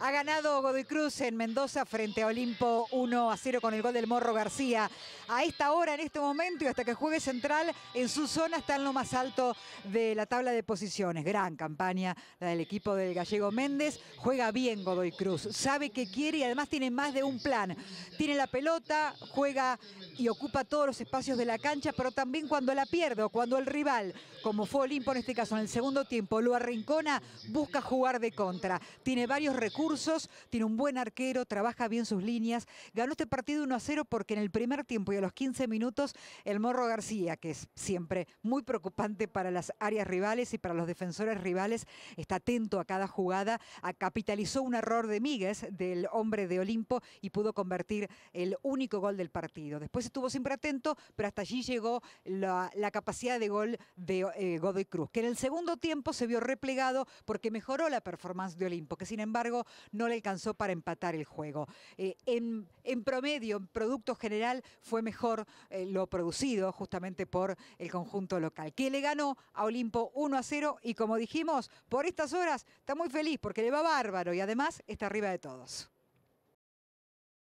Ha ganado Godoy Cruz en Mendoza frente a Olimpo 1 a 0 con el gol del Morro García. A esta hora, en este momento y hasta que juegue Central, en su zona está en lo más alto de la tabla de posiciones. Gran campaña la del equipo del gallego Méndez. Juega bien Godoy Cruz, sabe que quiere y además tiene más de un plan. Tiene la pelota, juega y ocupa todos los espacios de la cancha, pero también cuando la pierde o cuando el rival, como fue Olimpo en este caso en el segundo tiempo, lo arrincona, busca jugar de contra. Tiene varios recursos, tiene un buen arquero, trabaja bien sus líneas. Ganó este partido 1 a 0 porque en el primer tiempo y a los 15 minutos el Morro García, que es siempre muy preocupante para las áreas rivales y para los defensores rivales, está atento a cada jugada, capitalizó un error de Míguez, del hombre de Olimpo, y pudo convertir el único gol del partido. Después estuvo siempre atento, pero hasta allí llegó la, capacidad de gol de eh, Godoy Cruz, que en el segundo tiempo se vio replegado porque mejoró la performance de Olimpo, que sin embargo no le alcanzó para empatar el juego. Eh, en, promedio, en producto general, fue mejor eh, lo producido justamente por el conjunto local, que le ganó a Olimpo 1 a 0 y como dijimos, por estas horas está muy feliz porque le va bárbaro y además está arriba de todos.